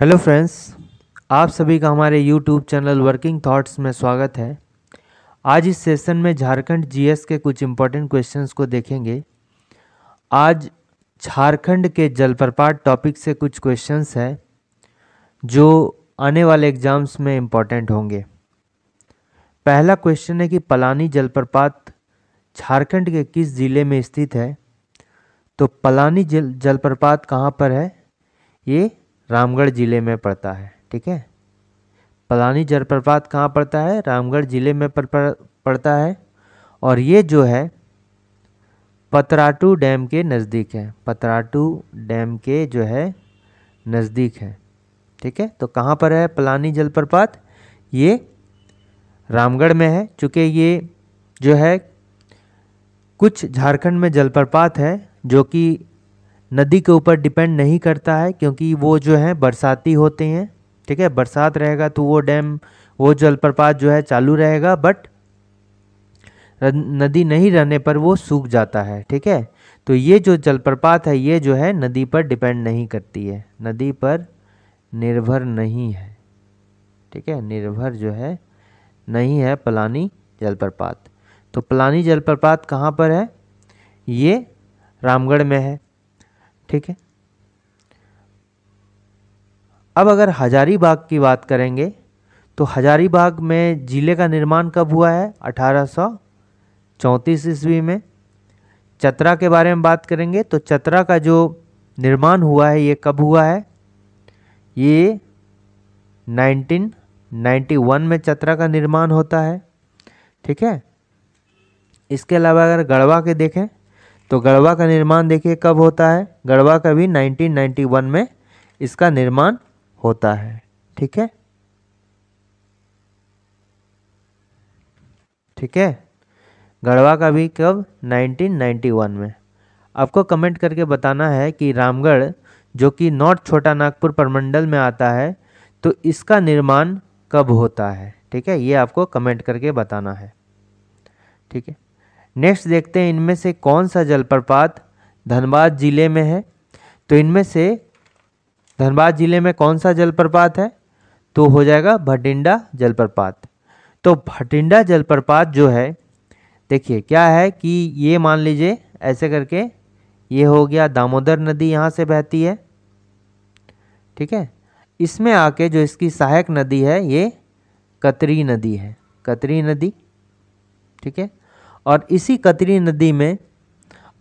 hello friends आप सभी का हमारे यूट्यूब चैनल वर्किंग थॉट्स में स्वागत है आज इस सेशन में झारखंड जीएस के कुछ इम्पोर्टेंट क्वेश्चंस को देखेंगे आज झारखंड के जलप्रपात टॉपिक से कुछ क्वेश्चंस हैं जो आने वाले एग्जाम्स में इम्पोर्टेंट होंगे पहला क्वेश्चन है कि पलानी जलप्रपात झारखंड के किस ज़िले में स्थित है तो पलानी जल जलप्रपात कहाँ पर है ये रामगढ़ ज़िले में पड़ता है ठीक है पलानी जलप्रपात कहाँ पड़ता है रामगढ़ ज़िले में पड़ता है और ये जो है पतराटू डैम के नज़दीक है पतराटू डैम के जो है नज़दीक है ठीक है तो कहाँ पर है पलानी जलप्रपात ये रामगढ़ में है चूँकि ये जो है कुछ झारखंड में जलप्रपात है जो कि नदी के ऊपर डिपेंड नहीं करता है क्योंकि वो जो है बरसाती होते हैं ठीक है बरसात रहेगा तो वो डैम वो जलप्रपात जो है चालू रहेगा बट नदी नहीं रहने पर वो सूख जाता है ठीक है तो ये जो जलप्रपात है ये जो है नदी पर डिपेंड नहीं करती है नदी पर निर्भर नहीं है ठीक है निर्भर जो है नहीं है पलानी जलप्रपात तो पलानी जलप्रपात कहाँ पर है ये रामगढ़ में है ठीक है अब अगर हजारीबाग की बात करेंगे तो हजारीबाग में ज़िले का निर्माण कब हुआ है अठारह ईस्वी में चतरा के बारे में बात करेंगे तो चतरा का जो निर्माण हुआ है ये कब हुआ है ये 1991 में चतरा का निर्माण होता है ठीक है इसके अलावा अगर गढ़वा के देखें तो गढ़वा का निर्माण देखिए कब होता है गढ़वा का भी 1991 में इसका निर्माण होता है ठीक है ठीक है गढ़वा का भी कब 1991 में आपको कमेंट करके बताना है कि रामगढ़ जो कि नॉर्थ छोटा नागपुर परमंडल में आता है तो इसका निर्माण कब होता है ठीक है ये आपको कमेंट करके बताना है ठीक है नेक्स्ट देखते हैं इनमें से कौन सा जलप्रपात धनबाद ज़िले में है तो इनमें से धनबाद ज़िले में कौन सा जलप्रपात है तो हो जाएगा भटिंडा जलप्रपात तो भटिंडा जलप्रपात जो है देखिए क्या है कि ये मान लीजिए ऐसे करके ये हो गया दामोदर नदी यहाँ से बहती है ठीक है इसमें आके जो इसकी सहायक नदी है ये कतरी नदी है कतरी नदी ठीक है और इसी कतरी नदी में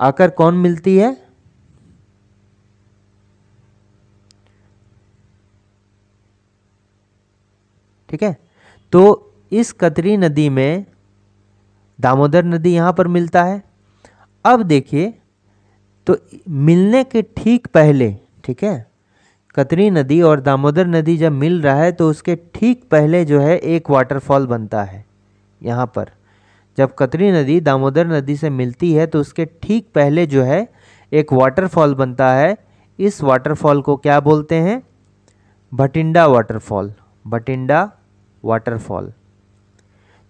आकर कौन मिलती है ठीक है तो इस कतरी नदी में दामोदर नदी यहाँ पर मिलता है अब देखिए तो मिलने के ठीक पहले ठीक है कतरी नदी और दामोदर नदी जब मिल रहा है तो उसके ठीक पहले जो है एक वाटरफॉल बनता है यहाँ पर जब कतरी नदी दामोदर नदी से मिलती है तो उसके ठीक पहले जो है एक वाटरफॉल बनता है इस वाटरफॉल को क्या बोलते हैं भटिंडा वाटरफॉल भटिंडा वाटरफॉल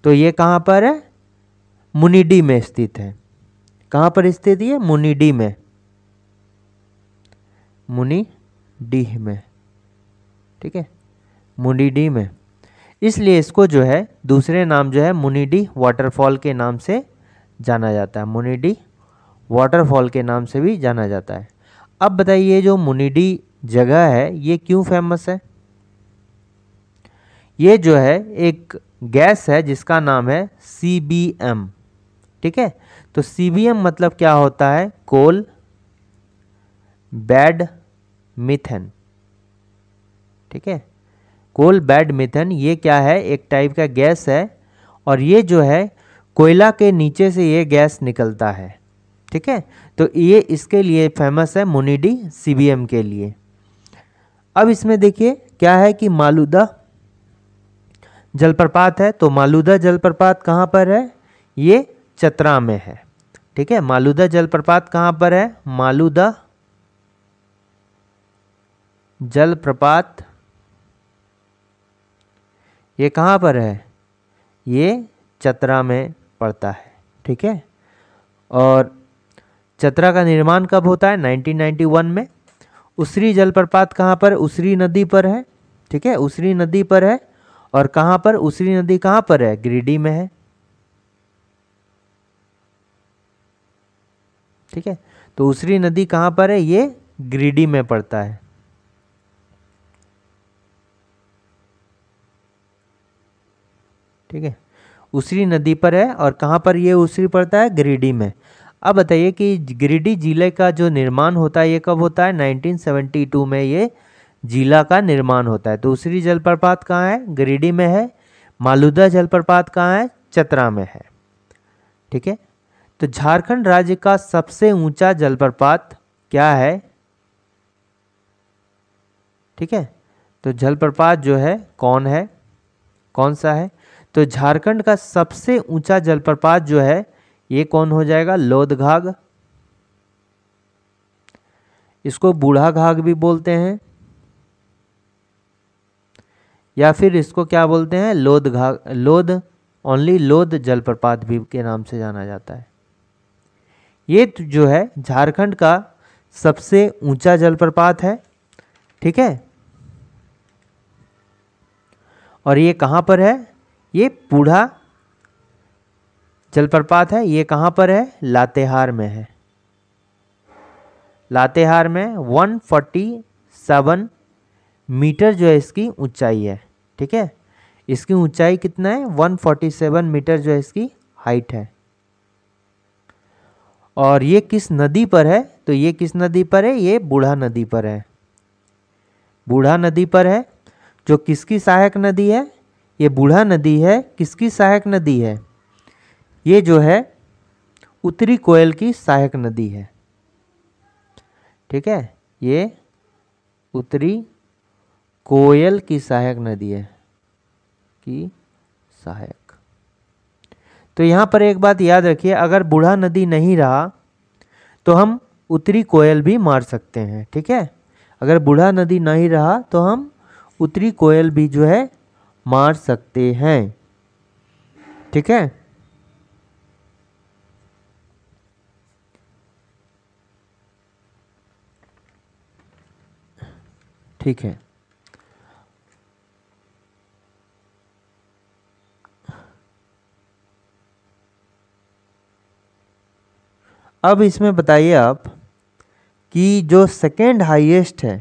तो ये कहाँ पर है मुनिडी में स्थित है कहाँ पर स्थित ये मुनिडी में मुनिडीह में ठीक है मुनिडी में इसलिए इसको जो है दूसरे नाम जो है मुनिडी वाटरफॉल के नाम से जाना जाता है मुनिडी वाटरफॉल के नाम से भी जाना जाता है अब बताइए जो मुनिडी जगह है ये क्यों फेमस है ये जो है एक गैस है जिसका नाम है सी बी एम ठीक है तो सी बी एम मतलब क्या होता है कोल बैड मिथेन ठीक है कोल बैड मिथन ये क्या है एक टाइप का गैस है और ये जो है कोयला के नीचे से ये गैस निकलता है ठीक है तो ये इसके लिए फेमस है मुनिडी सी के लिए अब इसमें देखिए क्या है कि मालूदा जलप्रपात है तो मालूदा जलप्रपात कहाँ पर है ये चतरा में है ठीक है मालूदा जलप्रपात कहाँ पर है मालूदा जलप्रपात ये कहाँ पर है ये चतरा में पड़ता है ठीक है और चतरा का निर्माण कब होता है 1991 में उसरी जलप्रपात कहाँ पर उसरी नदी पर है ठीक है उसरी नदी पर है और कहाँ पर उसरी नदी कहाँ पर है गिरिडीह में है ठीक है तो उसरी नदी कहाँ पर है ये गिरिडीह में पड़ता है ठीक है उसरी नदी पर है और कहाँ पर ये उसरी पड़ता है गिरिडीह में अब बताइए कि गिरिडीह जिले का जो निर्माण होता है ये कब होता है 1972 में ये जिला का निर्माण होता है तो उसरी जलप्रपात कहाँ है गिरिडीह में है मालूदा जलप्रपात कहाँ है चतरा में है ठीक है तो झारखंड राज्य का सबसे ऊंचा जलप्रपात क्या है ठीक है तो जलप्रपात जो है कौन है कौन सा है तो झारखंड का सबसे ऊंचा जलप्रपात जो है ये कौन हो जाएगा लोधघाग इसको बूढ़ा घाघ भी बोलते हैं या फिर इसको क्या बोलते हैं लोध घाग लोध ओनली लोध जलप्रपात भी के नाम से जाना जाता है ये तो जो है झारखंड का सबसे ऊंचा जलप्रपात है ठीक है और ये कहाँ पर है ये बूढ़ा जलप्रपात है ये कहाँ पर है लातेहार में है लातेहार में 147 मीटर जो है इसकी ऊंचाई है ठीक है इसकी ऊंचाई कितना है 147 मीटर जो है इसकी हाइट है और ये किस नदी पर है तो ये किस नदी पर है ये बूढ़ा नदी पर है बूढ़ा नदी पर है जो किसकी सहायक नदी है ये बूढ़ा नदी है किसकी सहायक नदी है ये जो है उत्तरी कोयल की सहायक नदी है ठीक है ये उत्तरी कोयल की सहायक नदी है की सहायक तो यहाँ पर एक बात याद रखिए अगर बूढ़ा नदी नहीं रहा तो हम उत्तरी कोयल भी मार सकते हैं ठीक है अगर बूढ़ा नदी नहीं रहा तो हम उत्तरी कोयल भी जो है मार सकते हैं ठीक है ठीक है अब इसमें बताइए आप कि जो सेकेंड हाईएस्ट है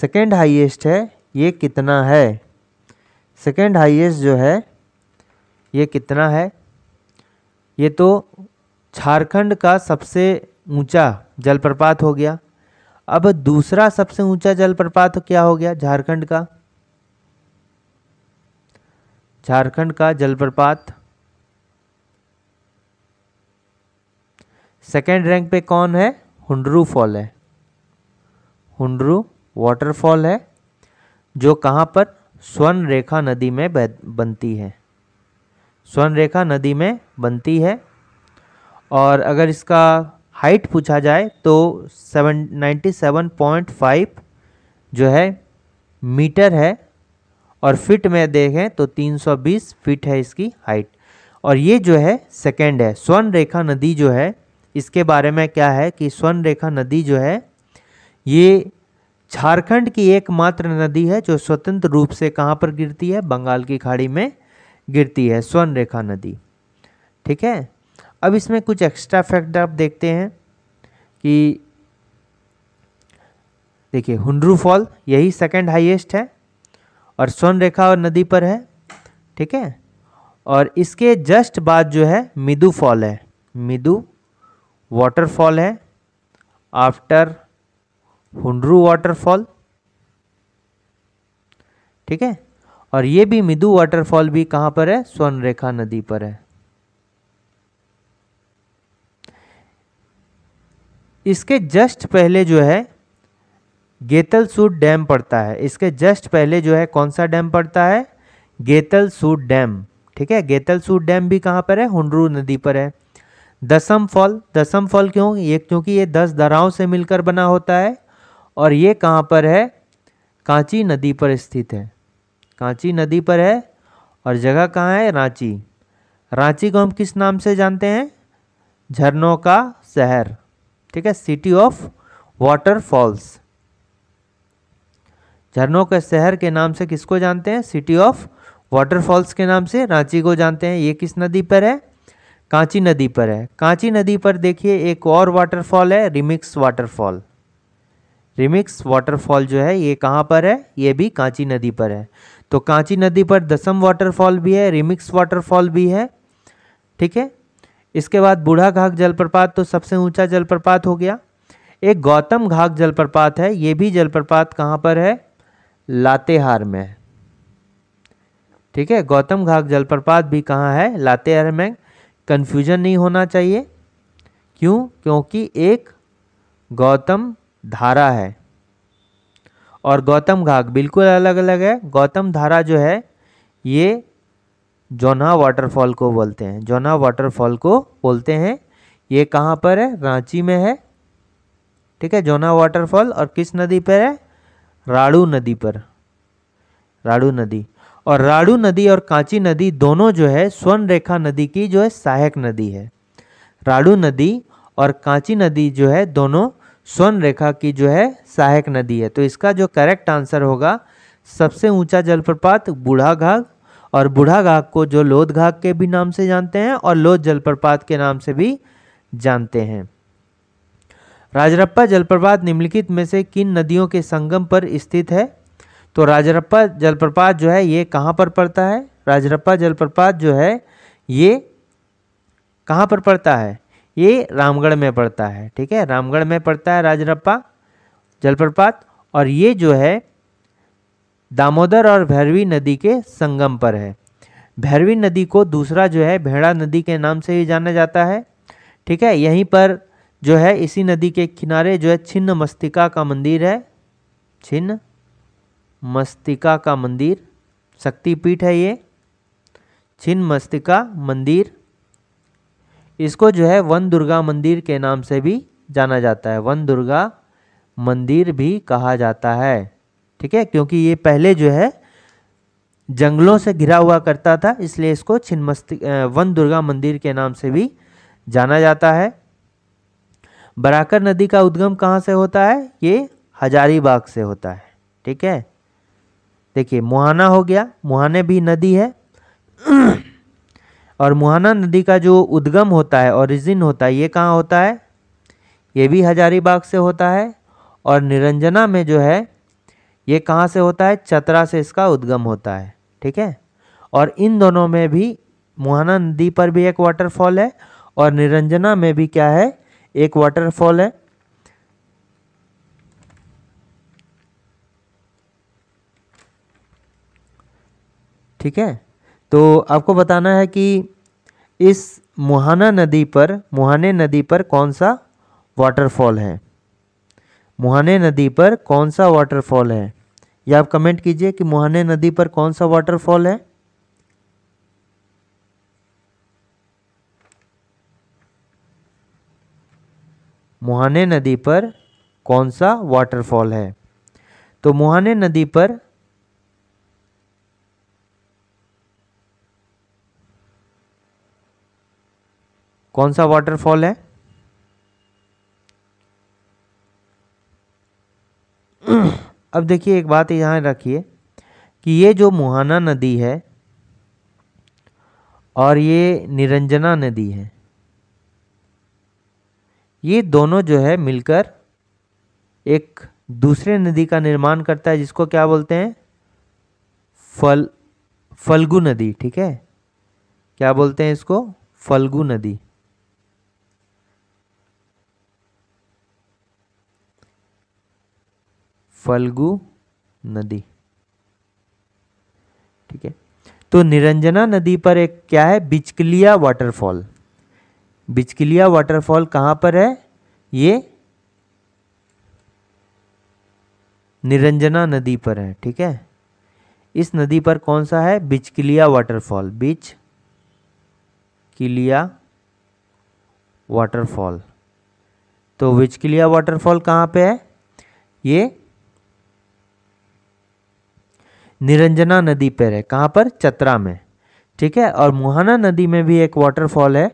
सेकेंड हाईएस्ट है ये कितना है सेकेंड हाईएस्ट जो है ये कितना है ये तो झारखंड का सबसे ऊंचा जलप्रपात हो गया अब दूसरा सबसे ऊंचा जलप्रपात क्या हो गया झारखंड का झारखंड का जलप्रपात सेकेंड रैंक पे कौन है हुंडरू फॉल है हुंडरू वाटरफॉल है जो कहाँ पर स्वर्ण रेखा नदी में बनती है स्वर्ण रेखा नदी में बनती है और अगर इसका हाइट पूछा जाए तो seven ninety seven point five जो है मीटर है और फिट में देखें तो तीन सौ बीस फिट है इसकी हाइट और ये जो है सेकेंड है स्वर्ण रेखा नदी जो है इसके बारे में क्या है कि स्वर्ण रेखा नदी जो है ये झारखंड की एकमात्र नदी है जो स्वतंत्र रूप से कहाँ पर गिरती है बंगाल की खाड़ी में गिरती है स्वर्ण रेखा नदी ठीक है अब इसमें कुछ एक्स्ट्रा फैक्ट आप देखते हैं कि देखिए हुंड्रू फॉल यही सेकंड हाईएस्ट है और स्वर्ण रेखा और नदी पर है ठीक है और इसके जस्ट बाद जो है मिदू फॉल है मिदू वाटरफॉल है आफ्टर हुंडरू वाटरफॉल ठीक है और ये भी मिदु वाटरफॉल भी कहाँ पर है स्वर्णरेखा नदी पर है इसके जस्ट पहले जो है गेतलसूद डैम पड़ता है इसके जस्ट पहले जो है कौन सा डैम पड़ता है गेतलसूद डैम ठीक है गेतलसूद डैम भी कहां पर है हुंडरू नदी पर है दसम फॉल दसम फॉल क्यों ये क्योंकि ये दस दराओं से मिलकर बना होता है और ये कहाँ पर है कांची नदी पर स्थित है कांची नदी पर है और जगह कहाँ है रांची रांची को हम किस नाम से जानते हैं झरनों का शहर ठीक है सिटी ऑफ वाटरफॉल्स झरनों के शहर के नाम से किसको जानते हैं सिटी ऑफ वाटरफॉल्स के नाम से रांची को जानते हैं ये किस नदी पर है कांची नदी पर है कांची नदी पर देखिए एक और वाटरफॉल है रिमिक्स वाटरफॉल रिमिक्स वाटरफॉल जो है ये कहाँ पर है ये भी कांची नदी पर है तो कांची नदी पर दसम वाटरफॉल भी है रिमिक्स वाटरफॉल भी है ठीक है इसके बाद बूढ़ा घाग जलप्रपात तो सबसे ऊंचा जलप्रपात हो गया एक गौतम घाघ जलप्रपात है ये भी जलप्रपात कहाँ पर है लातेहार में ठीक है गौतम घाघ जलप्रपात भी कहाँ है लातेहार में कन्फ्यूजन नहीं होना चाहिए क्यों क्योंकि एक गौतम धारा है और गौतम घाघ बिल्कुल अलग अलग है गौतम धारा जो है ये जोना वाटरफॉल को बोलते हैं जोना वाटरफॉल को बोलते हैं ये कहाँ पर है रांची में है ठीक है जोना वाटरफॉल और किस नदी पर है राड़ू नदी पर राड़ू नदी और राड़ू नदी और कांची नदी दोनों जो है स्वर्ण रेखा नदी की जो है सहायक नदी है राड़ू नदी और कांची नदी जो है दोनों स्वर्ण रेखा की जो है सहायक नदी है तो इसका जो करेक्ट आंसर होगा सबसे ऊंचा जलप्रपात बूढ़ा घाघ और बूढ़ा घाग को जो लोध घाग के भी नाम से जानते हैं और लोध जलप्रपात के नाम से भी जानते हैं राजरप्पा जलप्रपात निम्नलिखित में से किन नदियों के संगम पर स्थित है तो राजरप्पा जलप्रपात जो है ये कहाँ पर पड़ता है राजरप्पा जलप्रपात जो है ये कहाँ पर पड़ता है ये रामगढ़ में पड़ता है ठीक है रामगढ़ में पड़ता है राजरप्पा जलप्रपात और ये जो है दामोदर और भैरवी नदी के संगम पर है भैरवी नदी को दूसरा जो है भेड़ा नदी के नाम से ही जाना जाता है ठीक है यहीं पर जो है इसी नदी के किनारे जो है छिन्न मस्तिका का मंदिर है छिन्न मस्तिका का मंदिर शक्तिपीठ है ये छिन्न मस्तिका मंदिर इसको जो है वन दुर्गा मंदिर के नाम से भी जाना जाता है वन दुर्गा मंदिर भी कहा जाता है ठीक है क्योंकि ये पहले जो है जंगलों से घिरा हुआ करता था इसलिए इसको छिन्मस्ती वन दुर्गा मंदिर के नाम से भी जाना जाता है बराकर नदी का उद्गम कहाँ से होता है ये हजारीबाग से होता है ठीक है देखिए मुहाना हो गया मुहाने भी नदी है और मुहाना नदी का जो उद्गम होता है ओरिजिन होता है ये कहाँ होता है ये भी हजारीबाग से होता है और निरंजना में जो है ये कहाँ से होता है चतरा से इसका उद्गम होता है ठीक है और इन दोनों में भी मुहाना नदी पर भी एक वाटरफॉल है और निरंजना में भी क्या है एक वाटरफॉल है ठीक है तो आपको बताना है कि इस मुहाना नदी पर मुहाने नदी पर कौन सा वाटरफॉल है मुहाने नदी पर कौन सा वाटरफॉल है या आप कमेंट कीजिए कि मुहाने नदी पर कौन सा वाटरफॉल है मुहाने नदी पर कौन सा वाटरफॉल है तो मुहाने नदी पर कौन सा वाटरफॉल है अब देखिए एक बात यहाँ रखिए कि ये जो मुहाना नदी है और ये निरंजना नदी है ये दोनों जो है मिलकर एक दूसरे नदी का निर्माण करता है जिसको क्या बोलते हैं फल फल्गु नदी ठीक है क्या बोलते हैं इसको फल्गु नदी फलगु नदी ठीक है तो निरंजना नदी पर एक क्या है बिचकलिया वाटरफॉल बिचकलिया वाटरफॉल कहाँ पर है ये निरंजना नदी पर है ठीक है इस नदी पर कौन सा है बिचकलिया वाटरफॉल बिच किलिया वाटरफॉल तो बिचकलिया वाटरफॉल कहाँ पे है ये निरंजना नदी पर है कहाँ पर चतरा में ठीक है और मुहाना नदी में भी एक वाटरफॉल है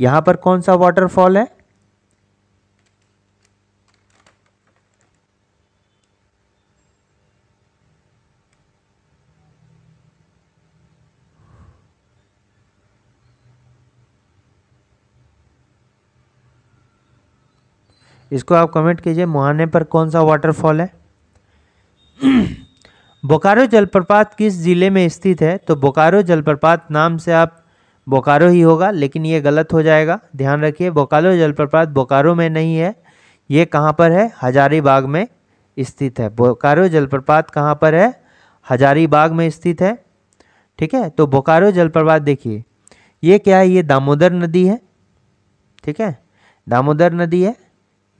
यहाँ पर कौन सा वाटरफॉल है इसको आप कमेंट कीजिए मुहाने पर कौन सा वाटरफॉल है बोकारो जलप्रपात किस ज़िले में स्थित है तो बोकारो जलप्रपात नाम से आप बोकारो ही होगा लेकिन ये गलत हो जाएगा ध्यान रखिए बोकारो जलप्रपात बोकारो में नहीं है ये कहाँ पर है हजारीबाग में स्थित है बोकारो जलप्रपात कहाँ पर है हजारीबाग में स्थित है ठीक है तो बोकारो जलप्रपात देखिए ये क्या है ये दामोदर नदी है ठीक है दामोदर नदी है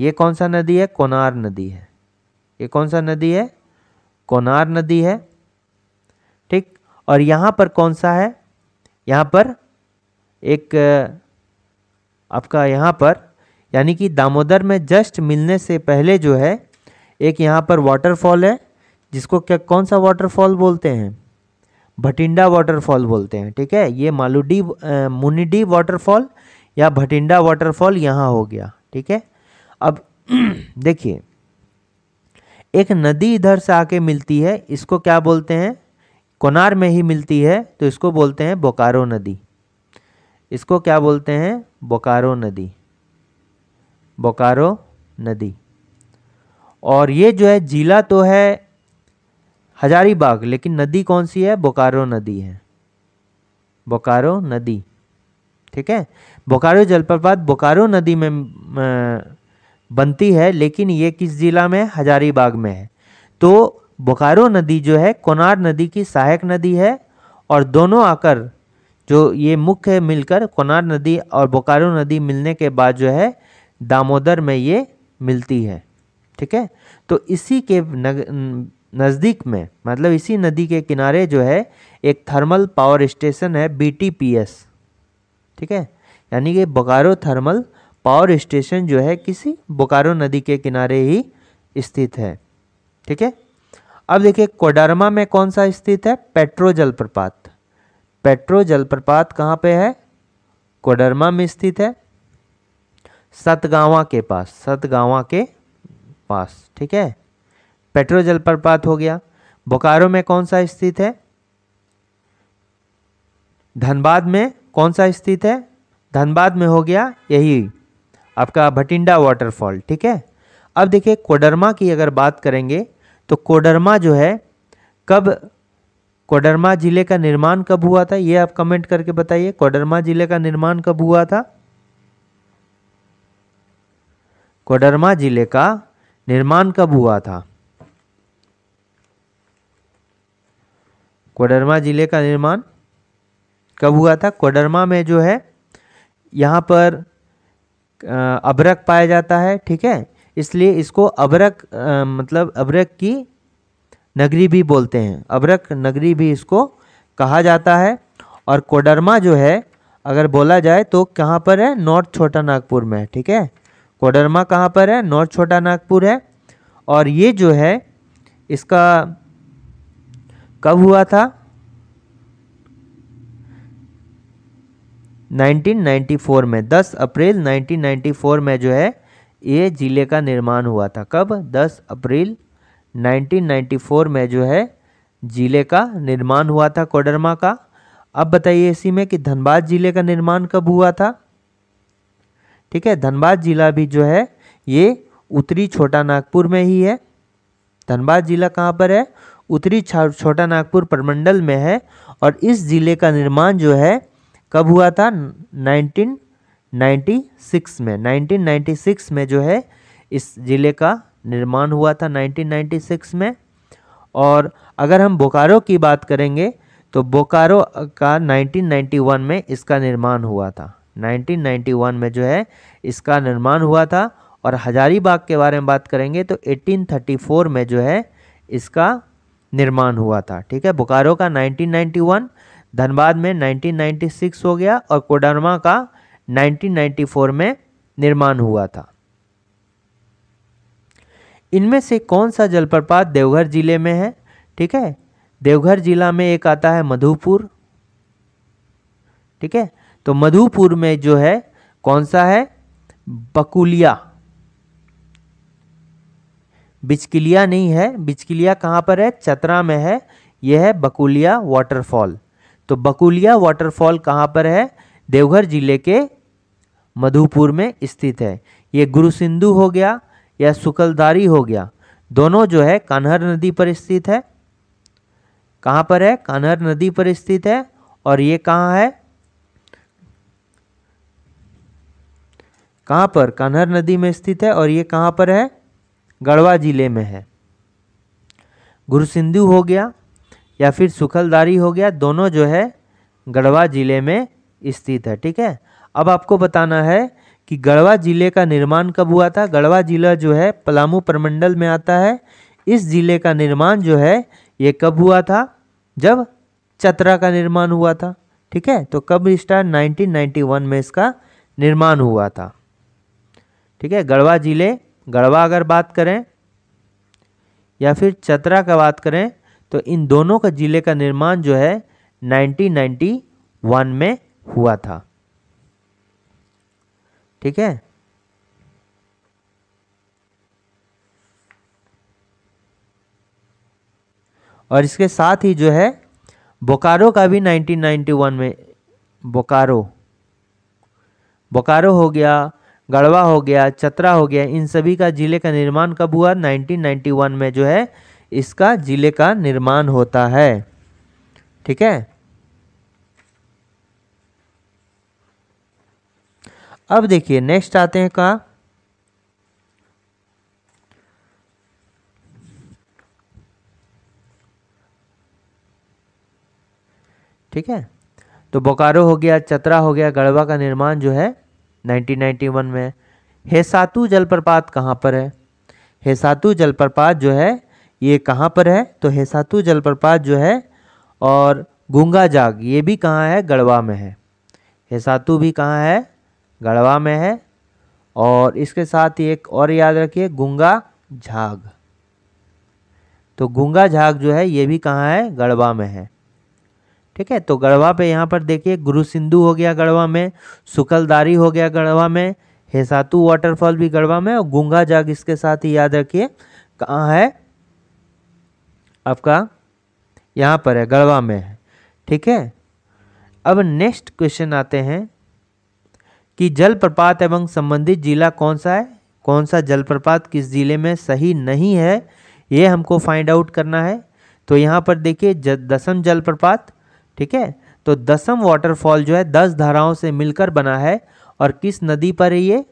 ये कौन सा नदी है कोनार नदी है ये कौन सा नदी है कोनार नदी है ठीक और यहाँ पर कौन सा है यहाँ पर एक आपका यहाँ पर यानी कि दामोदर में जस्ट मिलने से पहले जो है एक यहाँ पर वाटरफॉल है जिसको क्या कौन सा वाटरफॉल बोलते हैं भटिंडा वाटरफॉल बोलते हैं ठीक है ये मालूडी मुनिडी वाटरफॉल या भटिंडा वाटरफॉल यहाँ हो गया ठीक है अब देखिए एक नदी इधर से आके मिलती है इसको क्या बोलते हैं कोनार में ही मिलती है तो इसको बोलते हैं बोकारो नदी इसको क्या बोलते हैं बोकारो नदी बोकारो नदी और ये जो है जिला तो है हजारीबाग लेकिन नदी कौन सी है बोकारो नदी है बोकारो नदी ठीक है बोकारो जलप्रपात बोकारो नदी में बनती है लेकिन ये किस ज़िला में हजारीबाग में है तो बोकारो नदी जो है कोनार नदी की सहायक नदी है और दोनों आकर जो ये मुख्य मिलकर कोनार नदी और बोकारो नदी मिलने के बाद जो है दामोदर में ये मिलती है ठीक है तो इसी के नग, नज़दीक में मतलब इसी नदी के किनारे जो है एक थर्मल पावर स्टेशन है बीटीपीएस ठीक है यानी कि बोकारो थर्मल पावर स्टेशन जो है किसी बोकारो नदी के किनारे ही स्थित है ठीक है अब देखिए कोडरमा में कौन सा स्थित है पेट्रो जलप्रपात पेट्रो जलप्रपात कहाँ पे है कोडरमा में स्थित है सतगावा के पास सतगावा के पास ठीक है पेट्रो जलप्रपात हो गया बोकारो में कौन सा स्थित है धनबाद में कौन सा स्थित है धनबाद में हो गया यही आपका भटिंडा वाटरफॉल ठीक है अब देखिए कोडरमा की अगर बात करेंगे तो कोडरमा जो है कब कोडरमा जिले का निर्माण कब हुआ था ये आप कमेंट करके बताइए कोडरमा जिले का निर्माण कब हुआ था कोडरमा जिले का निर्माण कब हुआ था कोडरमा जिले का निर्माण कब हुआ था कोडरमा में जो है यहाँ पर अबरक पाया जाता है ठीक है इसलिए इसको अबरक मतलब अबरक की नगरी भी बोलते हैं अबरक नगरी भी इसको कहा जाता है और कोडरमा जो है अगर बोला जाए तो कहाँ पर है नॉर्थ छोटा नागपुर में ठीक है कोडरमा कहाँ पर है नॉर्थ छोटा नागपुर है और ये जो है इसका कब हुआ था 1994 में 10 अप्रैल 1994 में जो है ये ज़िले का निर्माण हुआ था कब 10 अप्रैल 1994 में जो है ज़िले का निर्माण हुआ था कोडरमा का अब बताइए इसी में कि धनबाद ज़िले का निर्माण कब हुआ था ठीक है धनबाद ज़िला भी जो है ये उत्तरी छोटा नागपुर में ही है धनबाद ज़िला कहाँ पर है उत्तरी छोटा नागपुर प्रमंडल में है और इस ज़िले का निर्माण जो है कब हुआ था 1996 में 1996 में जो है इस ज़िले का निर्माण हुआ था 1996 में और अगर हम बोकारो की बात करेंगे तो बोकारो का 1991 में इसका निर्माण हुआ था 1991 में जो है इसका निर्माण हुआ था और हजारीबाग के बारे में बात करेंगे तो 1834 में जो है इसका निर्माण हुआ था ठीक है बोकारो का धनबाद में 1996 हो गया और कोडरमा का 1994 में निर्माण हुआ था इनमें से कौन सा जलप्रपात देवघर जिले में है ठीक है देवघर जिला में एक आता है मधुपुर ठीक है तो मधुपुर में जो है कौन सा है बकुलिया बिचकिलिया नहीं है बिचकिलिया कहाँ पर है चतरा में है यह है बकुलिया वाटरफॉल तो बकुलिया वाटरफॉल कहाँ पर है देवघर जिले के मधुपुर में स्थित है ये गुरु सिंधु हो गया या सुकलदारी हो गया दोनों जो है कान्हर नदी पर स्थित है कहाँ पर है कान्हर नदी पर स्थित है और ये कहाँ है कहाँ पर कान्हर नदी में स्थित है और ये कहाँ पर है गढ़वा जिले में है गुरुसिंधु हो गया या फिर सुखलदारी हो गया दोनों जो है गढ़वा ज़िले में स्थित है ठीक है अब आपको बताना है कि गढ़वा ज़िले का निर्माण कब हुआ था गढ़वा ज़िला जो है पलामू प्रमंडल में आता है इस ज़िले का निर्माण जो है ये कब हुआ था जब चतरा का निर्माण हुआ था ठीक है तो कब स्टार्ट 1991 में इसका निर्माण हुआ था ठीक है गढ़वा ज़िले गढ़वा अगर बात करें या फिर चतरा का बात करें तो इन दोनों का ज़िले का निर्माण जो है 1991 में हुआ था ठीक है और इसके साथ ही जो है बोकारो का भी 1991 में बोकारो बोकारो हो गया गढ़वा हो गया चतरा हो गया इन सभी का ज़िले का निर्माण कब हुआ 1991 में जो है इसका जिले का निर्माण होता है ठीक है अब देखिए नेक्स्ट आते हैं का ठीक है तो बोकारो हो गया चतरा हो गया गढ़वा का निर्माण जो है 1991 में हेसातु जलप्रपात कहाँ पर है हेसातु जलप्रपात जो है ये कहाँ पर है तो हेसातु जलप्रपात जो है और गंगा जाग ये भी कहाँ है गढ़वा में है हेसातु भी कहाँ है गढ़वा में है और इसके साथ ही एक और याद रखिए गंगा झाग तो गंगा झाग जो है ये भी कहाँ है गढ़वा में है ठीक है तो गढ़वा पे यहाँ पर देखिए गुरु सिंधु हो गया गढ़वा में सुकलदारी हो गया गढ़वा में हेसातु वाटरफॉल भी गढ़वा में और गंगा जाग इसके साथ ही याद रखिए कहाँ है आपका यहाँ पर है गढ़वा में है ठीक है अब नेक्स्ट क्वेश्चन आते हैं कि जलप्रपात एवं संबंधित जिला कौन सा है कौन सा जलप्रपात किस ज़िले में सही नहीं है ये हमको फाइंड आउट करना है तो यहाँ पर देखिए दसम जलप्रपात ठीक है तो दसम वाटरफॉल जो है दस धाराओं से मिलकर बना है और किस नदी पर है ये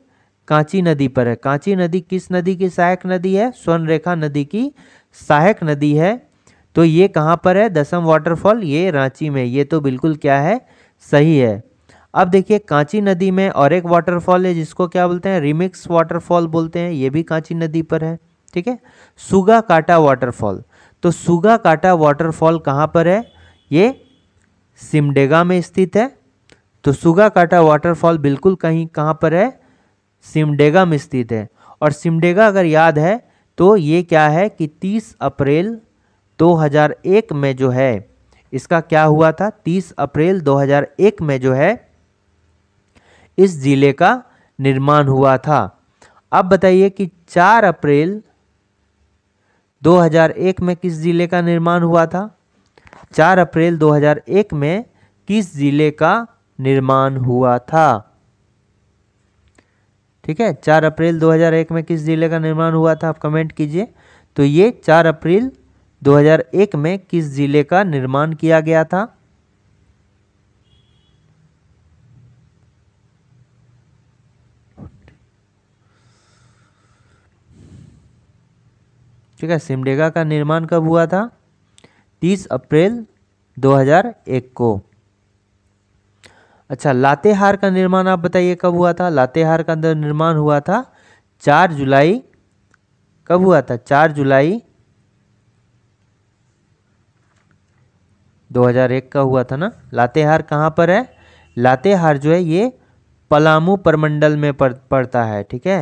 कांची नदी पर है कांची नदी किस नदी की सहायक नदी है स्वर्णरेखा नदी की सहायक नदी है तो ये कहाँ पर है दसम वाटरफॉल ये रांची में ये तो बिल्कुल क्या है सही है अब देखिए कांची नदी में और एक वाटरफॉल है जिसको क्या बोलते हैं रिमिक्स वाटरफॉल बोलते हैं ये भी कांची नदी पर है ठीक है सुगा काटा वाटरफॉल तो सुगा काटा वाटरफॉल कहाँ पर है ये सिमडेगा में स्थित है तो सुगा काटा वाटरफॉल बिल्कुल कहीं कहाँ पर है सिमडेगा में स्थित है और सिमडेगा अगर याद है तो ये क्या है कि 30 अप्रैल 2001 में जो है इसका क्या हुआ था 30 अप्रैल 2001 में जो है इस ज़िले का निर्माण हुआ था अब बताइए कि 4 अप्रैल 2001 में किस ज़िले का निर्माण हुआ था 4 अप्रैल 2001 में किस ज़िले का निर्माण हुआ था ठीक है चार अप्रैल 2001 में किस जिले का निर्माण हुआ था आप कमेंट कीजिए तो ये चार अप्रैल 2001 में किस जिले का निर्माण किया गया था ठीक है सिमडेगा का निर्माण कब हुआ था 30 अप्रैल 2001 को अच्छा लातेहार का निर्माण आप बताइए कब हुआ था लातेहार का निर्माण हुआ था चार जुलाई कब हुआ था चार जुलाई 2001 का हुआ था ना लातेहार कहाँ पर है लातेहार जो है ये पलामू परमंडल में पड़ पड़ता है ठीक है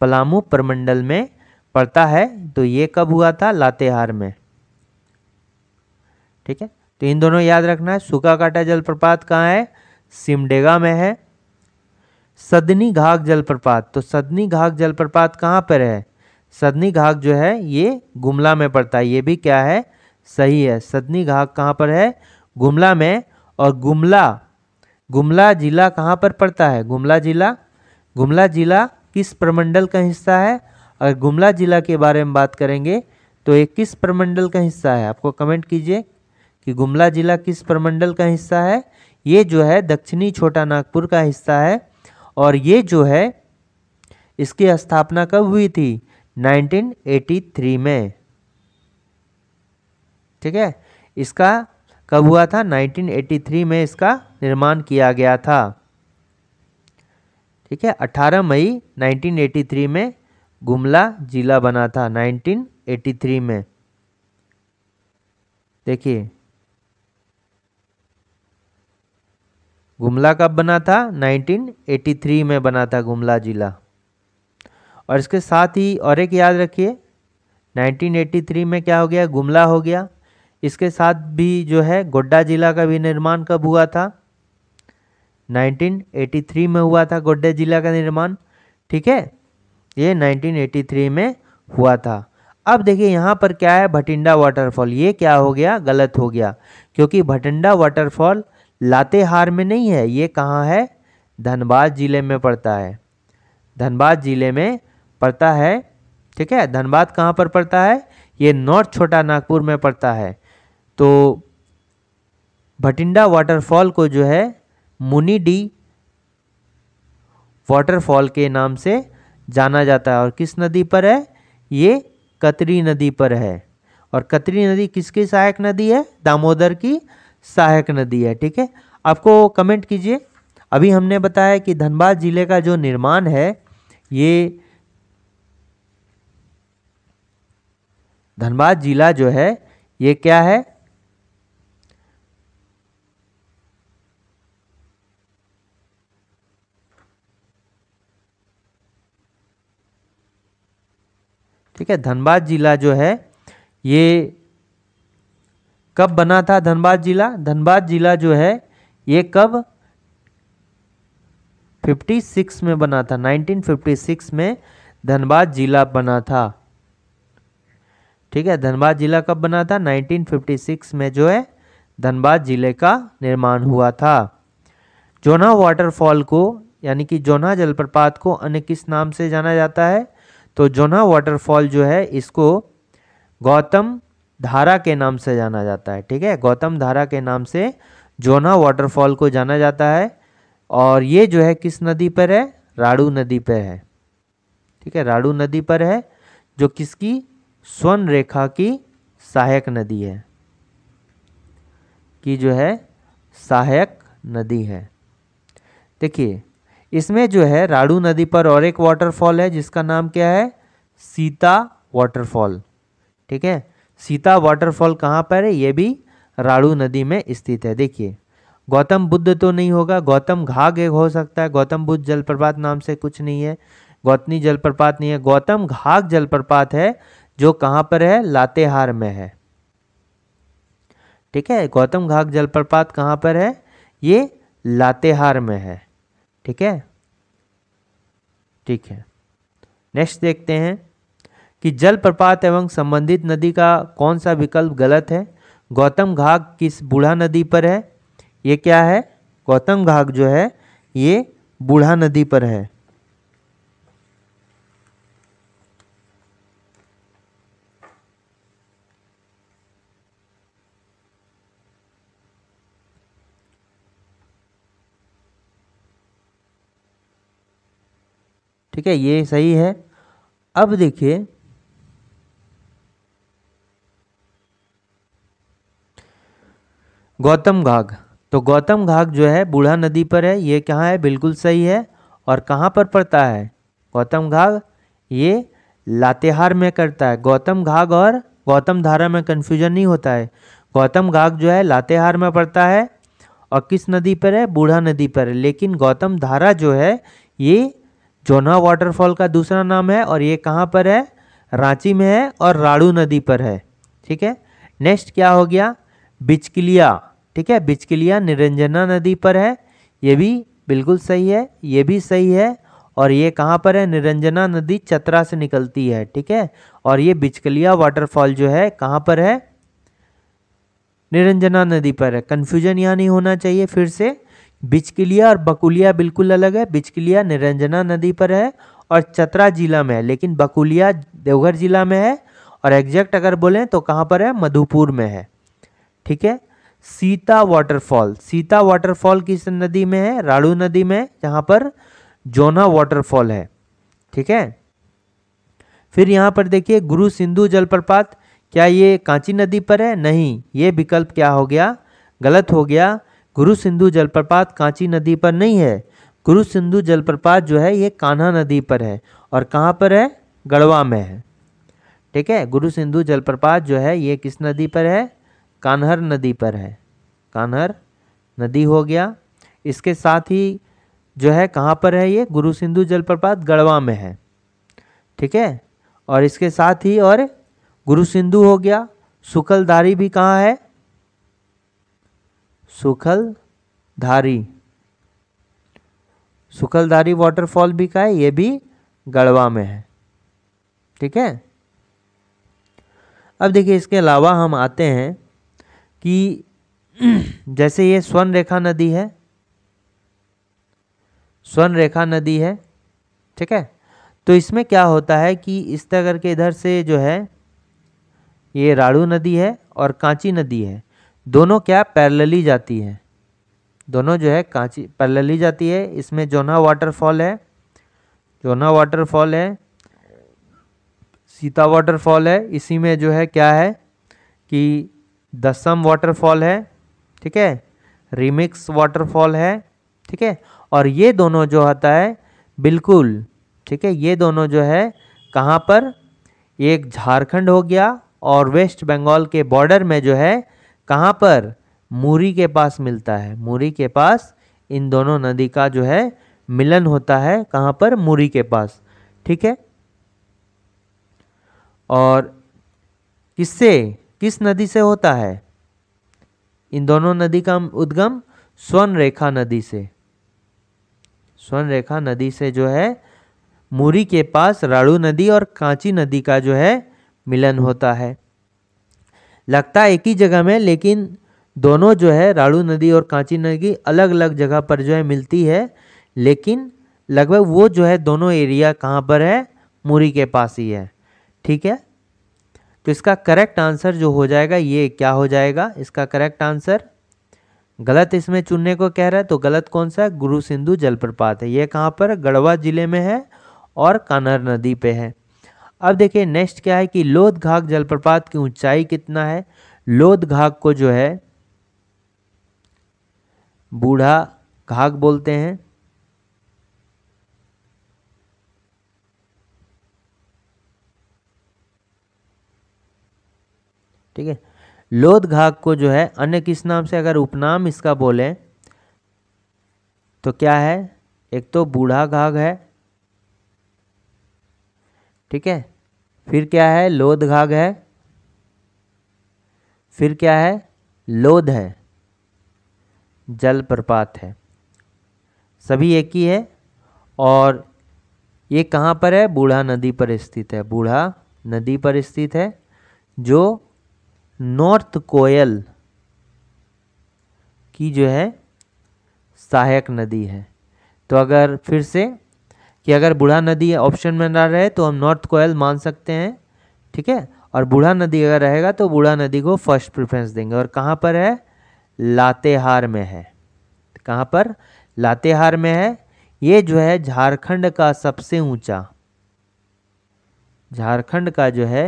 पलामू परमंडल में पड़ता है तो ये कब हुआ था लातेहार में ठीक है तो इन दोनों याद रखना है सूखा काटा जलप्रपात कहाँ है सिमडेगा में है सदनी घाघ जलप्रपात तो सदनी घाघ जलप्रपात कहाँ पर है सदनी घाघ जो है ये गुमला में पड़ता है ये भी क्या है सही है सदनी घाघ कहाँ पर है गुमला में और गुमला गुमला जिला कहाँ पर पड़ता है गुमला जिला गुमला जिला किस प्रमंडल का हिस्सा है अगर गुमला जिला के बारे में बात करेंगे तो ये किस प्रमंडल का हिस्सा है आपको कमेंट कीजिए कि गुमला जिला किस प्रमंडल का हिस्सा है ये जो है दक्षिणी छोटा नागपुर का हिस्सा है और ये जो है इसकी स्थापना कब हुई थी 1983 में ठीक है इसका कब हुआ था 1983 में इसका निर्माण किया गया था ठीक है 18 मई 1983 में गुमला जिला बना था 1983 में देखिए गुमला कब बना था 1983 में बना था गुमला ज़िला और इसके साथ ही और एक याद रखिए 1983 में क्या हो गया गुमला हो गया इसके साथ भी जो है गोड्डा ज़िला का भी निर्माण कब हुआ था 1983 में हुआ था गोड्डा ज़िला का निर्माण ठीक है ये 1983 में हुआ था अब देखिए यहाँ पर क्या है भटिंडा वाटरफॉल ये क्या हो गया गलत हो गया क्योंकि भटिंडा वाटरफॉल लातेहार में नहीं है ये कहाँ है धनबाद ज़िले में पड़ता है धनबाद ज़िले में पड़ता है ठीक है धनबाद कहाँ पर पड़ता है ये नॉर्थ छोटा नागपुर में पड़ता है तो भटिंडा वाटरफॉल को जो है मुनी डी वाटरफॉल के नाम से जाना जाता है और किस नदी पर है ये कतरी नदी पर है और कतरी नदी किसकी सहायक नदी है दामोदर की सहायक नदी है ठीक है आपको कमेंट कीजिए अभी हमने बताया कि धनबाद जिले का जो निर्माण है ये धनबाद जिला जो है ये क्या है ठीक है धनबाद जिला जो है ये कब बना था धनबाद जिला धनबाद जिला जो है ये कब 56 में बना था 1956 में धनबाद जिला बना था ठीक है धनबाद जिला कब बना था 1956 में जो है धनबाद जिले का निर्माण हुआ था जोना वाटरफॉल को यानी कि जोना जलप्रपात को अन्य किस नाम से जाना जाता है तो जोना वाटरफॉल जो है इसको गौतम धारा के नाम से जाना जाता है ठीक है गौतम धारा के नाम से जोना वाटरफॉल को जाना जाता है और ये जो है किस नदी पर है राड़ू नदी पर है ठीक है राड़ू नदी पर है जो किसकी स्वर्ण रेखा की सहायक नदी है की जो है सहायक नदी है देखिए इसमें जो है राड़ू नदी पर और एक वाटरफॉल है जिसका नाम क्या है सीता वाटरफॉल ठीक है सीता वाटरफॉल कहाँ पर है ये भी राड़ू नदी में स्थित है देखिए गौतम बुद्ध तो नहीं होगा गौतम घाघ एक हो सकता है गौतम बुद्ध जलप्रपात नाम से कुछ नहीं है गौतनी जलप्रपात नहीं है गौतम घाघ जलप्रपात है जो कहाँ पर है लातेहार में है ठीक है गौतम घाघ जलप्रपात कहाँ पर है ये लातेहार में है ठीक है ठीक है नेक्स्ट देखते हैं कि जलप्रपात एवं संबंधित नदी का कौन सा विकल्प गलत है गौतम घाघ किस बूढ़ा नदी पर है ये क्या है गौतम घाघ जो है ये बूढ़ा नदी पर है ठीक है ये सही है अब देखिए गौतम घाघ तो गौतम घाघ जो है बूढ़ा नदी पर है ये कहाँ है बिल्कुल सही है और कहाँ पर पड़ता है गौतम घाघ ये लातेहार में करता है गौतम घाघ और गौतम धारा में कन्फ्यूजन नहीं होता है गौतम घाघ जो है लातेहार में पड़ता है और किस नदी पर है बूढ़ा नदी पर है लेकिन गौतम धारा जो है ये जोना वाटरफॉल का दूसरा नाम है और ये कहाँ पर है रांची में है और राड़ू नदी पर है ठीक है नेक्स्ट क्या हो गया बिचकिलिया ठीक है बिचकिलिया निरंजना नदी पर है ये भी बिल्कुल सही है ये भी सही है और ये कहाँ पर है निरंजना नदी चतरा से निकलती है ठीक है और ये बिचकलिया वाटरफॉल जो है कहाँ पर है निरंजना नदी पर है कन्फ्यूजन यहाँ नहीं होना चाहिए फिर से बिचकलिया और बकुलिया बिल्कुल अलग है बिचकलिया निरंजना नदी पर है और चतरा जिला में है लेकिन बकुलिया देवघर जिला में है और एग्जैक्ट अगर बोलें तो कहाँ पर है मधुपुर में है ठीक है सीता वाटरफॉल सीता वाटरफॉल किस नदी में है राड़ू नदी में जहाँ पर जोना वाटरफॉल है ठीक है फिर यहाँ पर देखिए गुरु सिंधु जलप्रपात क्या ये कांची नदी पर है नहीं ये विकल्प क्या हो गया गलत हो गया गुरु सिंधु जलप्रपात कांची नदी पर नहीं है गुरु सिंधु जलप्रपात जो है ये कान्हा नदी पर है और कहाँ पर है गढ़वा में है ठीक है गुरु सिंधु जलप्रपात जो है ये किस नदी पर है कान्हर नदी पर है कान्हर नदी हो गया इसके साथ ही जो है कहाँ पर है ये गुरु सिंधु जलप्रपात गढ़वा में है ठीक है और इसके साथ ही और गुरु सिंधु हो गया सुखलधारी भी कहाँ है सुखलधारी सुखलधारी वाटरफॉल भी कहा है ये भी गढ़वा में है ठीक है अब देखिए इसके अलावा हम आते हैं कि जैसे ये स्वर्ण रेखा नदी है स्वर्ण रेखा नदी है ठीक है तो इसमें क्या होता है कि इस तरह करके इधर से जो है ये राड़ू नदी है और कांची नदी है दोनों क्या पैरेलली जाती है दोनों जो है कांची पैरेलली जाती है इसमें जोना वाटरफॉल है जोना वाटरफॉल है सीता वाटरफॉल है इसी में जो है क्या है कि दसम वाटरफॉल है ठीक है रिमिक्स वाटरफॉल है ठीक है और ये दोनों जो होता है बिल्कुल ठीक है ये दोनों जो है कहाँ पर एक झारखंड हो गया और वेस्ट बंगाल के बॉर्डर में जो है कहाँ पर मूरी के पास मिलता है मूरी के पास इन दोनों नदी का जो है मिलन होता है कहाँ पर मूरी के पास ठीक है और किससे किस नदी से होता है इन दोनों नदी का उद्गम स्वर्ण रेखा नदी से स्वर्ण रेखा नदी से जो है मूरी के पास राड़ू नदी और कांची नदी का जो है मिलन होता है लगता एक ही जगह में लेकिन दोनों जो है राड़ू नदी और कांची नदी अलग अलग जगह पर जो है मिलती है लेकिन लगभग वो जो है दोनों एरिया कहाँ पर है मूरी के पास ही है ठीक है तो इसका करेक्ट आंसर जो हो जाएगा ये क्या हो जाएगा इसका करेक्ट आंसर गलत इसमें चुनने को कह रहा है तो गलत कौन सा है गुरु सिंधु जलप्रपात है ये कहाँ पर गढ़वा जिले में है और कानर नदी पे है अब देखिए नेक्स्ट क्या है कि लोध घाघ जलप्रपात की ऊंचाई कितना है लोध घाघ को जो है बूढ़ा घाघ बोलते हैं ठीक है लोध घाघ को जो है अन्य किस नाम से अगर उपनाम इसका बोले तो क्या है एक तो बूढ़ा घाघ है ठीक है फिर क्या है लोध घाघ है फिर क्या है लोध है जलप्रपात है सभी एक ही है और ये कहाँ पर है बूढ़ा नदी पर स्थित है बूढ़ा नदी पर स्थित है जो नॉर्थ कोयल की जो है सहायक नदी है तो अगर फिर से कि अगर बूढ़ा नदी ऑप्शन में ना रहे तो हम नॉर्थ कोयल मान सकते हैं ठीक है और बूढ़ा नदी अगर रहेगा तो बूढ़ा नदी को फर्स्ट प्रेफरेंस देंगे और कहाँ पर है लातेहार में है तो कहाँ पर लातेहार में है ये जो है झारखंड का सबसे ऊंचा झारखंड का जो है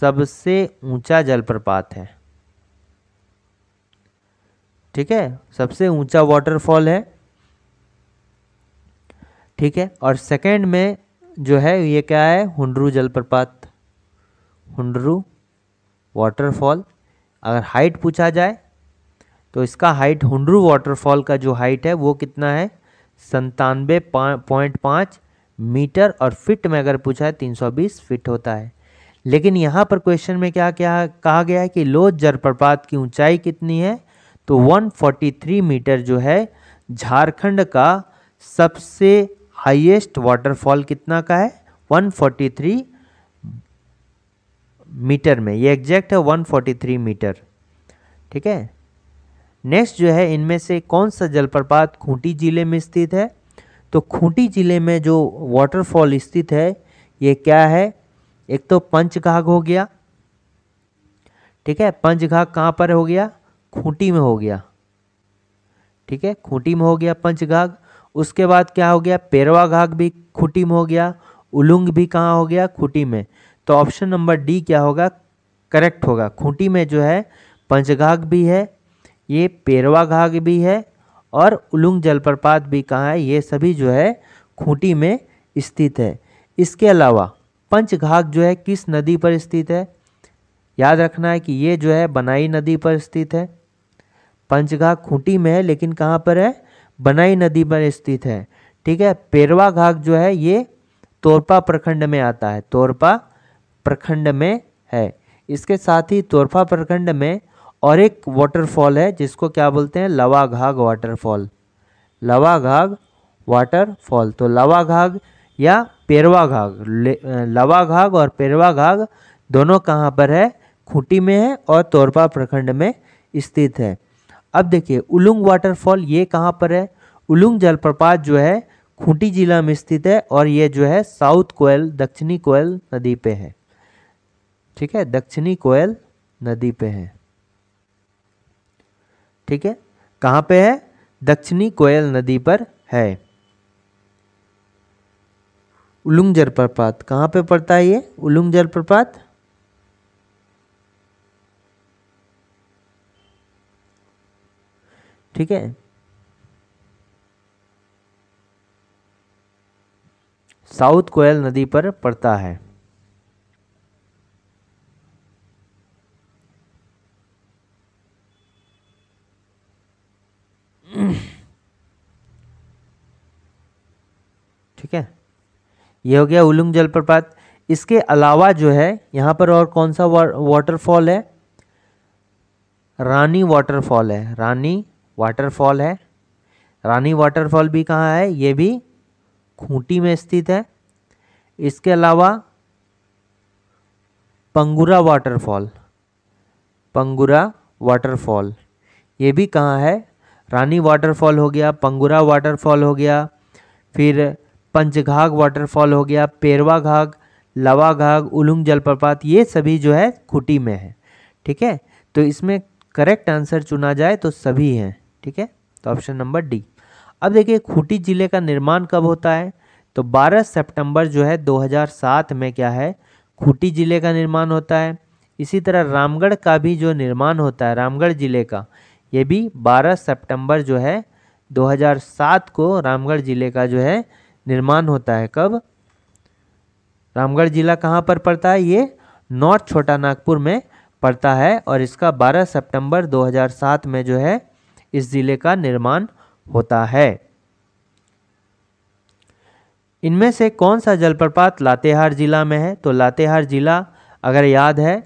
सबसे ऊंचा जलप्रपात है ठीक है सबसे ऊंचा वाटरफॉल है ठीक है और सेकंड में जो है ये क्या है हुंडरू जलप्रपात हुंडरू वाटरफॉल अगर हाइट पूछा जाए तो इसका हाइट हुंडरू वाटरफॉल का जो हाइट है वो कितना है संतानवे पॉइंट पाँच मीटर और फिट में अगर पूछा है तीन सौ बीस फिट होता है लेकिन यहाँ पर क्वेश्चन में क्या क्या कहा गया है कि लो जलप्रपात की ऊंचाई कितनी है तो 143 मीटर जो है झारखंड का सबसे हाईएस्ट वाटरफॉल कितना का है 143 मीटर में ये एग्जैक्ट है 143 मीटर ठीक है नेक्स्ट जो है इनमें से कौन सा जलप्रपात खूंटी जिले में स्थित है तो खूंटी जिले में जो वाटरफॉल स्थित है ये क्या है एक तो पंचघाघ हो गया ठीक है पंचघाघ कहाँ पर हो गया खूंटी में हो गया ठीक है खूंटी में हो गया पंचघाघ उसके बाद क्या हो गया पेरवा घाघ भी खूंटी में हो गया उलुंग भी कहाँ हो गया खूंटी में तो ऑप्शन नंबर डी क्या होगा करेक्ट होगा खूंटी में जो है पंचघाघ भी है ये पेरवा घाघ भी है और उलुंग जलप्रपात भी कहाँ है ये सभी जो है खूंटी में स्थित है इसके अलावा पंचघाघ जो है किस नदी पर स्थित है याद रखना है कि ये जो है बनाई नदी पर स्थित है पंचघाघ खूंटी में है लेकिन कहाँ पर है बनाई नदी पर स्थित है ठीक है पेरवा घाघ जो है ये तोरपा प्रखंड में आता है तोरपा प्रखंड में है इसके साथ ही तोरपा प्रखंड में और एक वाटरफॉल है जिसको क्या बोलते हैं लवाघाग वाटरफॉल घाघ वाटरफॉल तो घाघ या पेरवा घाघ लवा घाघ और पेरवा घाघ दोनों कहाँ पर है खूंटी में है और तोरपा प्रखंड में स्थित है अब देखिए उलुंग वाटरफॉल ये कहाँ पर है उलुंग जलप्रपात जो है खूंटी जिला में स्थित है और ये जो है साउथ कोयल दक्षिणी कोयल नदी पे है ठीक है दक्षिणी कोयल नदी पे है ठीक है कहाँ पे है दक्षिणी कोयल नदी पर है उलुंग जलप्रपात कहाँ पे पड़ता है ये उलुंग जलप्रपात ठीक है साउथ कोयल नदी पर पड़ता है mm ये हो गया उलुंग जलप्रपात इसके अलावा जो है यहाँ पर और कौन सा वाटरफॉल है रानी वाटरफॉल है रानी वाटरफॉल है रानी वाटरफॉल भी कहाँ है ये भी खूंटी में स्थित है इसके अलावा पंगुरा वाटरफॉल पंगुरा वाटरफॉल ये भी कहाँ है रानी वाटरफॉल हो गया पंगुरा वाटरफॉल हो गया फिर पंचघाग वाटरफॉल हो गया पेरवा घाग लवा घाग उलुंग जलप्रपात ये सभी जो है खुटी में है ठीक है तो इसमें करेक्ट आंसर चुना जाए तो सभी हैं ठीक है तो ऑप्शन नंबर डी अब देखिए खूटी जिले का निर्माण कब होता है तो 12 सितंबर जो है 2007 में क्या है खूटी जिले का निर्माण होता है इसी तरह रामगढ़ का भी जो निर्माण होता है रामगढ़ जिले का ये भी 12 सितंबर जो है 2007 को रामगढ़ जिले का जो है निर्माण होता है कब रामगढ़ जिला कहाँ पर पड़ता है ये नॉर्थ छोटा नागपुर में पड़ता है और इसका 12 सितंबर 2007 में जो है इस ज़िले का निर्माण होता है इनमें से कौन सा जलप्रपात लातेहार जिला में है तो लातेहार जिला अगर याद है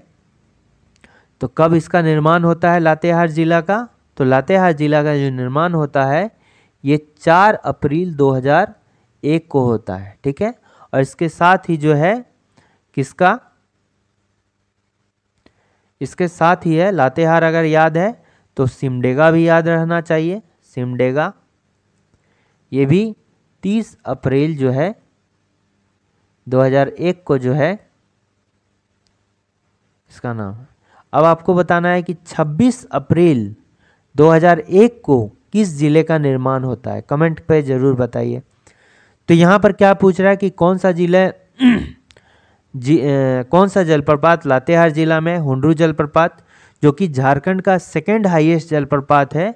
तो कब इसका निर्माण होता है लातेहार जिला का तो लातेहार जिला का जो निर्माण होता है ये 4 अप्रैल एक को होता है ठीक है और इसके साथ ही जो है किसका इसके साथ ही है लातेहार अगर याद है तो सिमडेगा भी याद रहना चाहिए सिमडेगा ये भी 30 अप्रैल जो है 2001 को जो है इसका नाम अब आपको बताना है कि 26 अप्रैल 2001 को किस ज़िले का निर्माण होता है कमेंट पे ज़रूर बताइए तो यहाँ पर क्या पूछ रहा है कि कौन सा जिला जी ए, कौन सा जलप्रपात लातेहार जिला में हुडरू जलप्रपात जो कि झारखंड का सेकेंड हाईएस्ट जलप्रपात है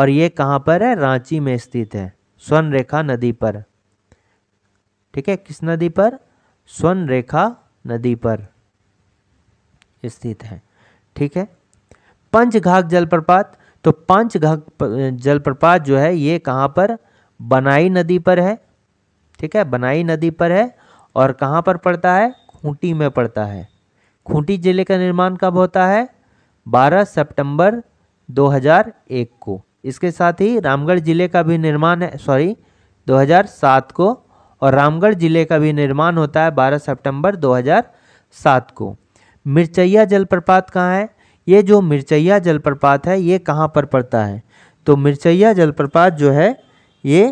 और ये कहाँ पर है रांची में स्थित है स्वर्ण रेखा नदी पर ठीक है किस नदी पर स्वर्ण रेखा नदी पर स्थित है ठीक है पंचघाघ जलप्रपात तो पंचघाघ जलप्रपात जो है ये कहाँ पर बनाई नदी पर है ठीक है बनाई नदी पर है और कहाँ पर पड़ता है खूंटी में पड़ता है खूंटी जिले का निर्माण कब होता है 12 सितंबर 2001 को इसके साथ ही रामगढ़ जिले का भी निर्माण है सॉरी 2007 को और रामगढ़ जिले का भी निर्माण होता है 12 सितंबर 2007 को मिर्चैया जलप्रपात कहाँ है ये जो मिर्चैया जलप्रपात है ये कहाँ पर पड़ता है तो मिर्चैया जलप्रपात जो है ये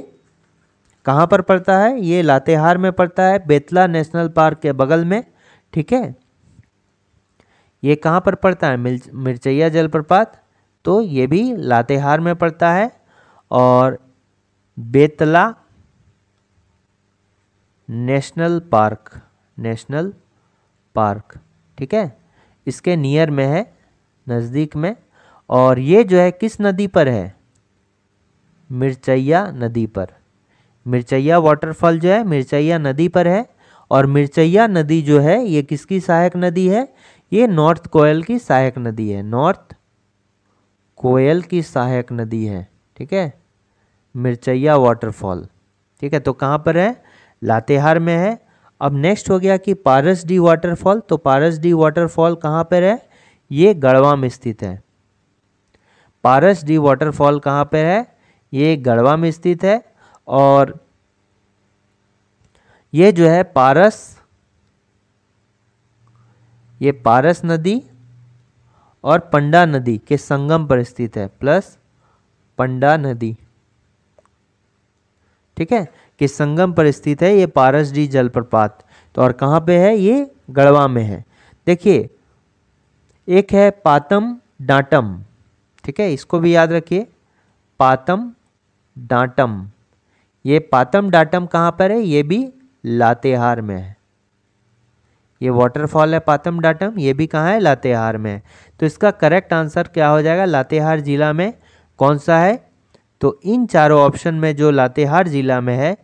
कहाँ पर पड़ता है ये लातेहार में पड़ता है बेतला नेशनल पार्क के बगल में ठीक है ये कहाँ पर पड़ता है मिर्चैया जलप्रपात तो ये भी लातेहार में पड़ता है और Betla national park national park ठीक है इसके नियर में है नज़दीक में और ये जो है किस नदी पर है मिर्चैया नदी पर मिर्चैया वाटरफॉल जो है मिर्चैया नदी पर है और मिर्चैया नदी जो है ये किसकी सहायक नदी है ये नॉर्थ कोयल की सहायक नदी है नॉर्थ कोयल की सहायक नदी है ठीक है मिर्चैया वाटरफॉल ठीक है तो कहाँ पर है लातेहार में है अब नेक्स्ट हो गया कि पारस डी वाटरफॉल तो पारस डी वाटरफॉल कहाँ पर है ये गढ़वा में स्थित है पारस डी वाटरफॉल कहाँ पर है ये गढ़वा में स्थित है और ये जो है पारस ये पारस नदी और पंडा नदी के संगम पर स्थित है प्लस पंडा नदी ठीक है कि संगम पर स्थित है ये पारस डी जलप्रपात तो और कहाँ पे है ये गढ़वा में है देखिए एक है पातम डांटम ठीक है इसको भी याद रखिए पातम डांटम ये पातम डाटम कहाँ पर है ये भी लातेहार में है ये वाटरफॉल है पातम डाटम ये भी कहाँ है लातेहार में है तो इसका करेक्ट आंसर क्या हो जाएगा लातेहार ज़िला में कौन सा है तो इन चारों ऑप्शन में जो लातेहार ज़िला में है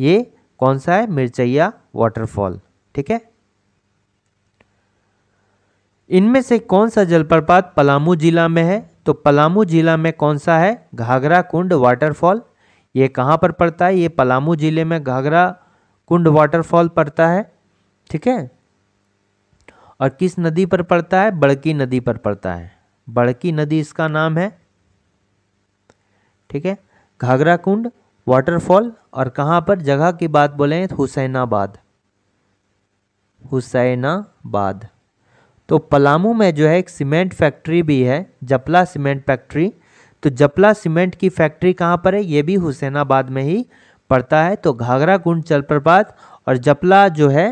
ये कौन सा है मिर्चैया वाटरफॉल ठीक है इनमें से कौन सा जलप्रपात पलामू जिला में है तो पलामू जिला में कौन सा है घाघरा कुंड वाटरफॉल ये कहाँ पर पड़ता है ये पलामू ज़िले में घाघरा कुंड वाटरफॉल पड़ता है ठीक है और किस नदी पर पड़ता है बड़की नदी पर पड़ता है बड़की नदी इसका नाम है ठीक है घाघरा कुंड वाटरफॉल और कहाँ पर जगह की बात बोले तो हुसैनाबाद हुसैनाबाद तो पलामू में जो है एक सीमेंट फैक्ट्री भी है जपला सीमेंट फैक्ट्री तो जपला सीमेंट की फैक्ट्री कहाँ पर है ये भी हुसैनाबाद में ही पड़ता है तो घाघरा कुंड जलप्रपात और जपला जो है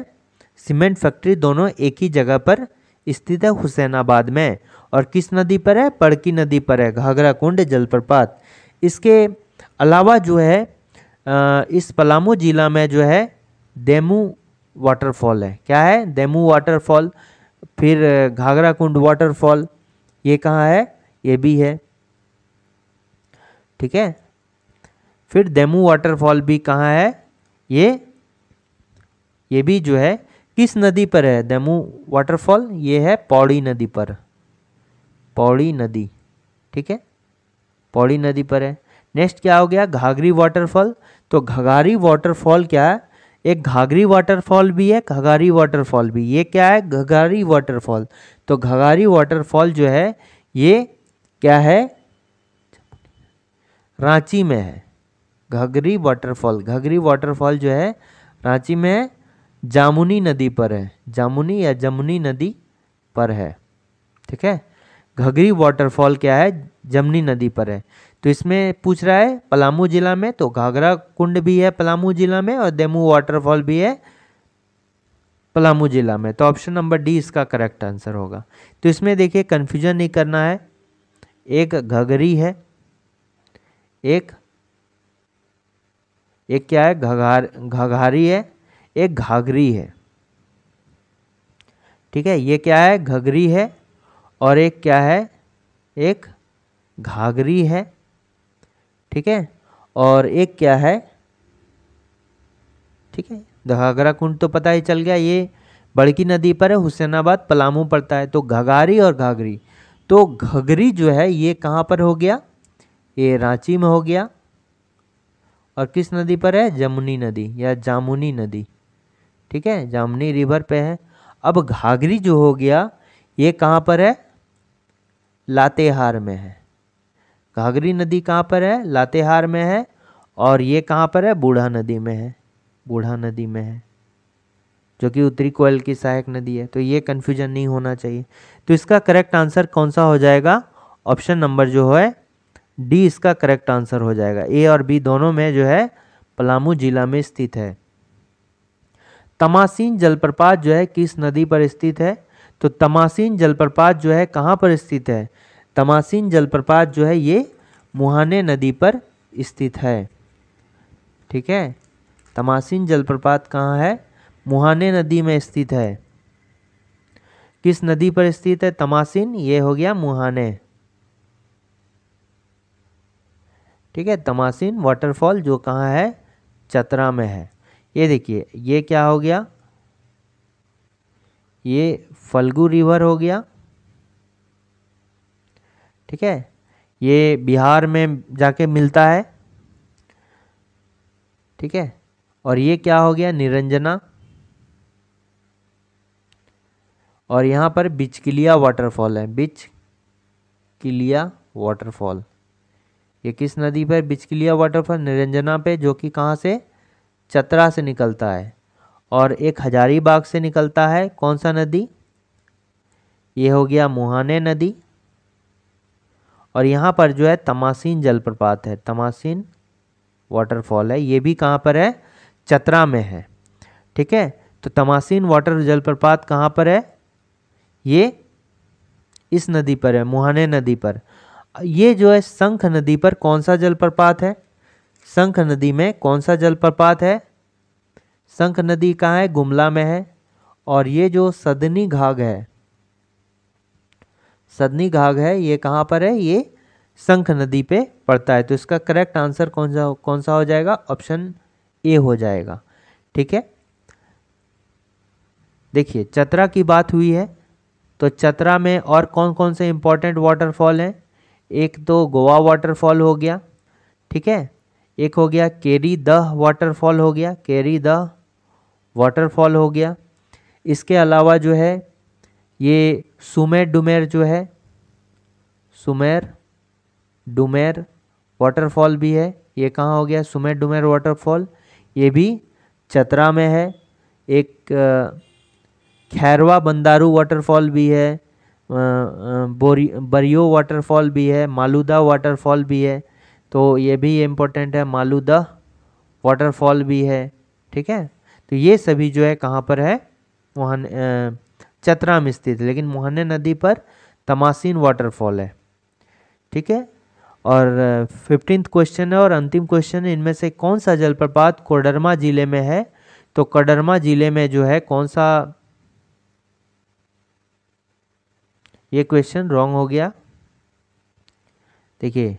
सीमेंट फैक्ट्री दोनों एक ही जगह पर स्थित है हुसैनाबाद में और किस नदी पर है पड़की नदी पर है घाघरा कुंड जलप्रपात इसके अलावा जो है इस पलामू जिला में जो है देमू वाटरफॉल है क्या है देमू वाटरफॉल फिर घाघरा कुंड वाटरफॉल ये कहाँ है ये भी है ठीक है फिर देमू वाटरफॉल भी कहाँ है ये ये भी जो है किस नदी पर है देमू वाटरफॉल ये है पौड़ी नदी पर पौड़ी नदी ठीक है पौड़ी नदी पर है नेक्स्ट क्या हो गया घाघरी वाटरफॉल तो घघारी वाटरफॉल क्या है एक घाघरी वाटरफॉल भी है घघारी वाटरफॉल भी ये क्या है घघारी वाटरफॉल तो घघारी वाटरफॉल जो है ये क्या है रांची में है घघरी वाटरफॉल घघरी वाटरफॉल जो है रांची में जामुनी नदी पर है जामुनी या जमुनी नदी पर है ठीक है घघरी वाटरफॉल क्या है जमुनी नदी पर है तो इसमें पूछ रहा है पलामू जिला में तो घाघरा कुंड भी है पलामू जिला में और देमू वाटरफॉल भी है पलामू जिला में तो ऑप्शन नंबर डी इसका करेक्ट आंसर होगा तो इसमें देखिए कन्फ्यूजन नहीं करना है एक घघरी है एक एक क्या है घघार घघारी है एक घाघरी है ठीक है ये क्या है घघरी है और एक क्या है एक घाघरी है ठीक है और एक क्या है ठीक है घाघरा कुंड तो पता ही चल गया ये बड़की नदी पर है हुसैनाबाद पलामू पड़ता है तो घघारी और घाघरी तो घघरी जो है ये कहाँ पर हो गया ये रांची में हो गया और किस नदी पर है जमुनी नदी या जामुनी नदी ठीक है जामुनी रिवर पे है अब घाघरी जो हो गया ये कहाँ पर है लातेहार में है घाघरी नदी कहाँ पर है लातेहार में है और ये कहाँ पर है बूढ़ा नदी में है बूढ़ा नदी में है जो कि उत्तरी कोयल की सहायक नदी है तो ये कन्फ्यूजन नहीं होना चाहिए तो इसका करेक्ट आंसर कौन सा हो जाएगा ऑप्शन नंबर जो है डी इसका करेक्ट आंसर हो जाएगा ए और बी दोनों में जो है पलामू जिला में स्थित है तमासीन जलप्रपात जो है किस नदी पर स्थित है तो तमासीन जलप्रपात जो है कहाँ पर स्थित है तमासीन जलप्रपात जो है ये मुहाने नदी पर स्थित है ठीक है तमासीन जलप्रपात कहाँ है मुहाने नदी में स्थित है किस नदी पर स्थित है तमासीन ये हो गया मुहाने ठीक है तमासिन वाटरफॉल जो कहाँ है चतरा में है ये देखिए ये क्या हो गया ये फल्गू रिवर हो गया ठीक है ये बिहार में जाके मिलता है ठीक है और ये क्या हो गया निरंजना और यहाँ पर बिचकिलिया वाटरफॉल है बिच किलिया वाटरफॉल ये किस नदी पर बिचकिलिया वाटरफॉल निरंजना पे जो कि कहाँ से चतरा से निकलता है और एक हजारीबाग से निकलता है कौन सा नदी ये हो गया मुहाने नदी और यहाँ पर जो है तमासीन जलप्रपात है तमासीन वाटरफॉल है ये भी कहाँ पर है चतरा में है ठीक है तो तमासीन वाटर जलप्रपात कहाँ पर है ये इस नदी पर है मुहाने नदी पर ये जो है शंख नदी पर कौन सा जलप्रपात है शंख नदी में कौन सा जलप्रपात है शंख नदी कहाँ है गुमला में है और ये जो सदनी घाघ है सदनी घाघ है ये कहाँ पर है ये शंख नदी पे पड़ता है तो इसका करेक्ट आंसर कौन सा कौन सा हो जाएगा ऑप्शन ए हो जाएगा ठीक है देखिए चतरा की बात हुई है तो चतरा में और कौन कौन से इम्पोर्टेंट वाटरफॉल हैं एक तो गोवा वाटरफॉल हो गया ठीक है एक हो गया केरी द वाटरफॉल हो गया केरी द वाटरफॉल हो गया इसके अलावा जो है ये सुमेर डुमेर जो है सुमेर डुमेर वाटरफॉल भी है ये कहाँ हो गया सुमेर डुमेर वाटरफॉल ये भी चतरा में है एक खैरवा बंदारू वाटरफॉल भी है बोरी बरियो वाटरफॉल भी है मालूदा वाटरफॉल भी है तो ये भी इम्पोर्टेंट है मालूदा वाटरफॉल भी है ठीक है तो ये सभी जो है कहाँ पर है मोहन चतरा में स्थित लेकिन मोहने नदी पर तमासीन वाटरफॉल है ठीक है और फिफ्टींथ क्वेश्चन है और अंतिम क्वेश्चन है इनमें से कौन सा जलप्रपात कोडरमा जिले में है तो कोडरमा जिले में जो है कौन सा ये क्वेश्चन रॉन्ग हो गया देखिए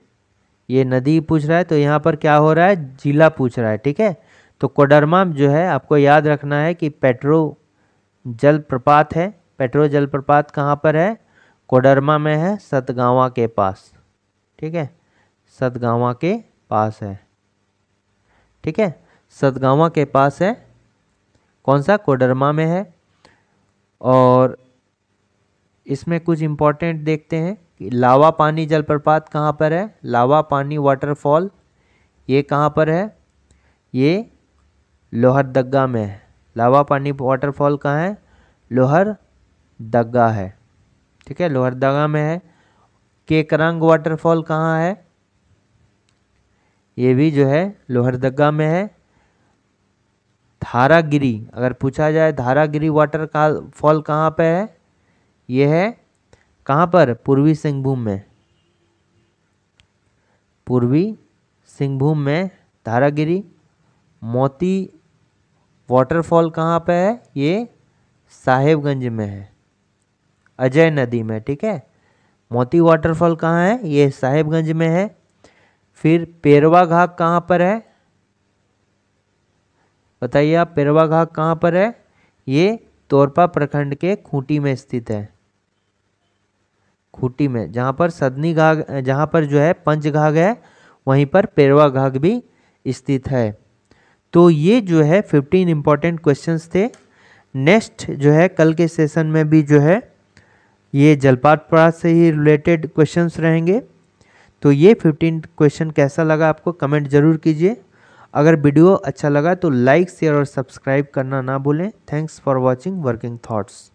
ये नदी पूछ रहा है तो यहाँ पर क्या हो रहा है जिला पूछ रहा है ठीक है तो कोडरमा जो है आपको याद रखना है कि पेट्रो जलप्रपात है पेट्रो जलप्रपात कहाँ पर है कोडरमा में है सतगावा के पास ठीक है सतगावा के पास है ठीक है सतगावा के पास है कौन सा कोडरमा में है और इसमें कुछ इंपॉर्टेंट देखते हैं कि लावा पानी जलप्रपात कहाँ पर है लावा पानी वाटरफॉल ये कहाँ पर है ये लोहरदग्गा में है लावा पानी वाटरफॉल कहाँ है लोहर है ठीक है लोहरदगा में है केकरंग वाटरफॉल कहाँ है ये भी जो है लोहरदगा में है धारागिरी अगर पूछा जाए धारागिरी वाटर का फॉल कहाँ पे है ये है कहाँ पर पूर्वी सिंहभूम में पूर्वी सिंहभूम में धारागिरी मोती वाटरफॉल कहाँ पर है ये साहेबगंज में है अजय नदी में ठीक है मोती वाटरफॉल कहाँ है ये साहेबगंज में है फिर पेरवा घाघ कहाँ पर है बताइए आप पेरवा घाघ कहाँ पर है ये तोरपा प्रखंड के खूंटी में स्थित है खूटी में जहाँ पर सदनी घाघ जहाँ पर जो है पंच घाघ है वहीं पर पेरवा घाघ भी स्थित है तो ये जो है फिफ्टीन इम्पॉर्टेंट क्वेश्चंस थे नेक्स्ट जो है कल के सेशन में भी जो है ये जलपात पड़ा से ही रिलेटेड क्वेश्चंस रहेंगे तो ये फिफ्टीन क्वेश्चन कैसा लगा आपको कमेंट ज़रूर कीजिए अगर वीडियो अच्छा लगा तो लाइक शेयर और सब्सक्राइब करना ना भूलें thanks for watching working thoughts